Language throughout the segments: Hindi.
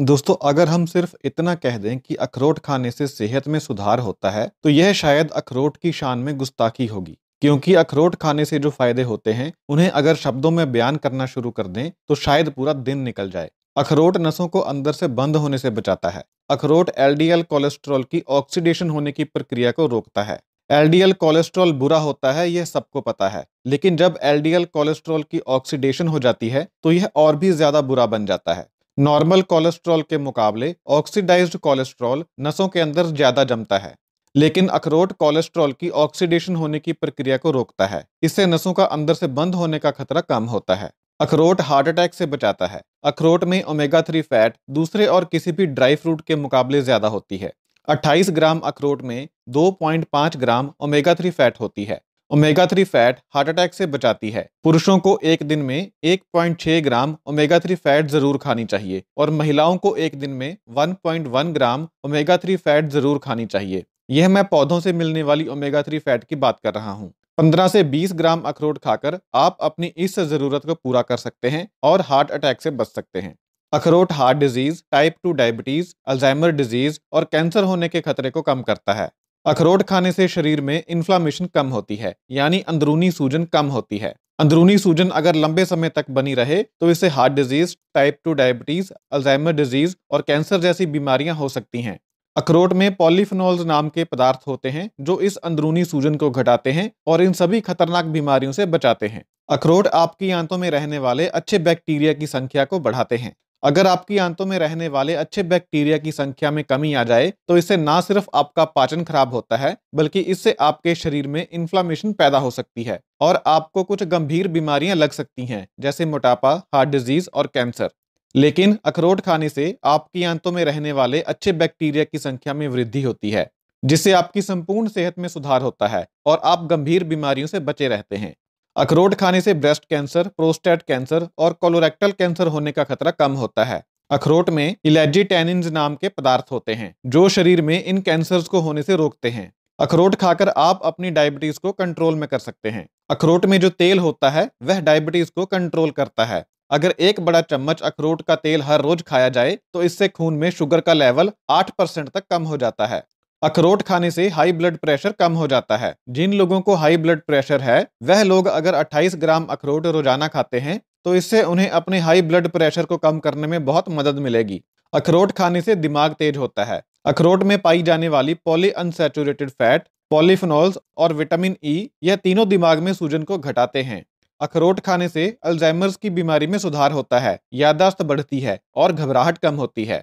दोस्तों अगर हम सिर्फ इतना कह दें कि अखरोट खाने से सेहत में सुधार होता है तो यह शायद अखरोट की शान में गुस्ताखी होगी क्योंकि अखरोट खाने से जो फायदे होते हैं उन्हें अगर शब्दों में बयान करना शुरू कर दें तो शायद पूरा दिन निकल जाए अखरोट नसों को अंदर से बंद होने से बचाता है अखरोट एलडीएल कोलेस्ट्रॉल की ऑक्सीडेशन होने की प्रक्रिया को रोकता है एलडीएल कोलेस्ट्रॉल बुरा होता है यह सबको पता है लेकिन जब एलडीएल कोलेस्ट्रॉल की ऑक्सीडेशन हो जाती है तो यह और भी ज्यादा बुरा बन जाता है नॉर्मल कोलेस्ट्रॉल के मुकाबले ऑक्सीडाइज्ड कोलेस्ट्रॉल नसों के अंदर ज़्यादा जमता है लेकिन अखरोट कोलेस्ट्रॉल की ऑक्सीडेशन होने की प्रक्रिया को रोकता है इससे नसों का अंदर से बंद होने का खतरा कम होता है अखरोट हार्ट अटैक से बचाता है अखरोट में ओमेगा थ्री फैट दूसरे और किसी भी ड्राई फ्रूट के मुकाबले ज़्यादा होती है 28 ग्राम अखरोट में 2.5 ग्राम ओमेगा थ्री फैट होती है omega three fat heart attack से बचाती है पुरुषों को एक दिन में 1.6 ग्राम ओमेगा थ्री फैट जरूर खानी चाहिए और महिलाओं को एक दिन में 1.1 ग्राम ओमेगा थ्री फैट जरूर खानी चाहिए यह मैं पौधों से मिलने वाली ओमेगा थ्री फैट की बात कर रहा हूँ 15 से 20 ग्राम अखरोट खाकर आप अपनी इस जरूरत को पूरा कर सकते हैं और हार्ट अटैक से बच सकते हैं अखरोट heart disease type two diabetes Alzheimer disease और कैंसर होने के खतरे को कम करता है अखरोट खाने से शरीर में इन्फ्लामेशन कम होती है यानी अंदरूनी सूजन कम होती है अंदरूनी सूजन अगर लंबे समय तक बनी रहे तो इससे heart disease type two diabetes Alzheimer disease और कैंसर जैसी बीमारियां हो सकती हैं अखरोट में पॉलीफिनॉल्स नाम के पदार्थ होते हैं जो इस अंदरूनी सूजन को घटाते हैं और इन सभी खतरनाक बीमारियों से बचाते हैं अखरोट आपकी आंतों में रहने वाले अच्छे बैक्टीरिया की संख्या को बढ़ाते हैं अगर आपकी आंतों में रहने वाले अच्छे बैक्टीरिया की संख्या में कमी आ जाए तो इससे ना सिर्फ आपका पाचन खराब होता है बल्कि इससे आपके शरीर में इन्फ्लामेशन पैदा हो सकती है और आपको कुछ गंभीर बीमारियां लग सकती हैं जैसे मोटापा हार्ट डिजीज और कैंसर लेकिन अखरोट खाने से आपकी आंतों में रहने वाले अच्छे बैक्टीरिया की संख्या में वृद्धि होती है जिससे आपकी संपूर्ण सेहत में सुधार होता है और आप गंभीर बीमारियों से बचे रहते हैं अखरोट खाने से ब्रेस्ट कैंसर प्रोस्टेट कैंसर और कोलोरेक्टल कैंसर होने का खतरा कम होता है अखरोट में इलेजिटेन नाम के पदार्थ होते हैं जो शरीर में इन कैंसर को होने से रोकते हैं अखरोट खाकर आप अपनी डायबिटीज को कंट्रोल में कर सकते हैं अखरोट में जो तेल होता है वह डायबिटीज को कंट्रोल करता है अगर एक बड़ा चम्मच अखरोट का तेल हर रोज खाया जाए तो इससे खून में शुगर का लेवल 8 परसेंट तक कम हो जाता है अखरोट खाने से हाई ब्लड प्रेशर कम हो जाता है जिन लोगों को हाई ब्लड प्रेशर है वह लोग अगर 28 ग्राम अखरोट रोजाना खाते हैं तो इससे उन्हें अपने हाई ब्लड प्रेशर को कम करने में बहुत मदद मिलेगी अखरोट खाने से दिमाग तेज होता है अखरोट में पाई जाने वाली पॉली अनसेचुरेटेड फैट पॉलीफिनॉल्स और विटामिन ई e, यह तीनों दिमाग में सूजन को घटाते हैं अखरोट खाने से अल्जाइमर्स की बीमारी में सुधार होता है यादाश्त बढ़ती है और घबराहट कम होती है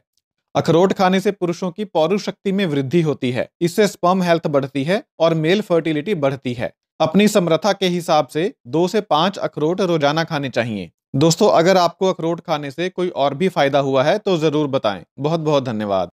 अखरोट खाने से पुरुषों की पौरु शक्ति में वृद्धि होती है इससे स्पर्म हेल्थ बढ़ती है और मेल फर्टिलिटी बढ़ती है अपनी समर्था के हिसाब से दो से पांच अखरोट रोजाना खाने चाहिए दोस्तों अगर आपको अखरोट खाने से कोई और भी फायदा हुआ है तो जरूर बताएं बहुत बहुत धन्यवाद